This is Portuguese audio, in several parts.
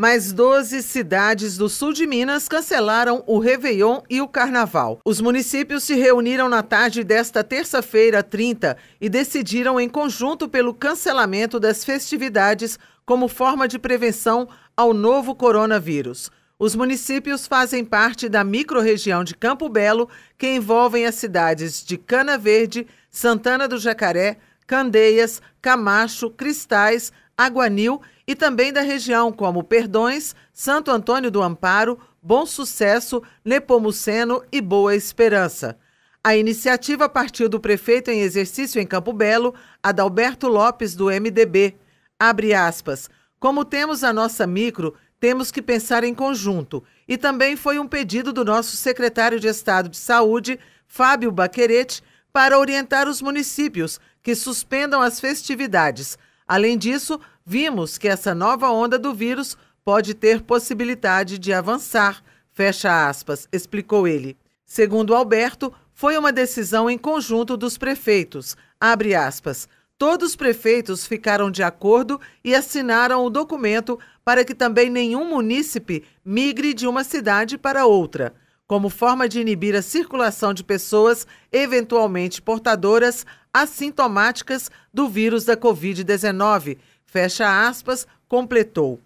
Mais 12 cidades do sul de Minas cancelaram o Réveillon e o Carnaval. Os municípios se reuniram na tarde desta terça-feira, 30, e decidiram em conjunto pelo cancelamento das festividades como forma de prevenção ao novo coronavírus. Os municípios fazem parte da microrregião de Campo Belo, que envolvem as cidades de Cana Verde, Santana do Jacaré, Candeias, Camacho, Cristais, Aguanil e também da região, como Perdões, Santo Antônio do Amparo, Bom Sucesso, Nepomuceno e Boa Esperança. A iniciativa partiu do prefeito em exercício em Campo Belo, Adalberto Lopes, do MDB. Abre aspas. Como temos a nossa micro, temos que pensar em conjunto. E também foi um pedido do nosso secretário de Estado de Saúde, Fábio Baquerete, para orientar os municípios que suspendam as festividades, Além disso, vimos que essa nova onda do vírus pode ter possibilidade de avançar, fecha aspas, explicou ele. Segundo Alberto, foi uma decisão em conjunto dos prefeitos, abre aspas. Todos os prefeitos ficaram de acordo e assinaram o documento para que também nenhum munícipe migre de uma cidade para outra como forma de inibir a circulação de pessoas eventualmente portadoras assintomáticas do vírus da Covid-19. Fecha aspas, completou.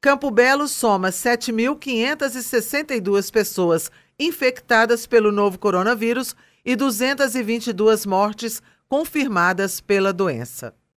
Campo Belo soma 7.562 pessoas infectadas pelo novo coronavírus e 222 mortes confirmadas pela doença.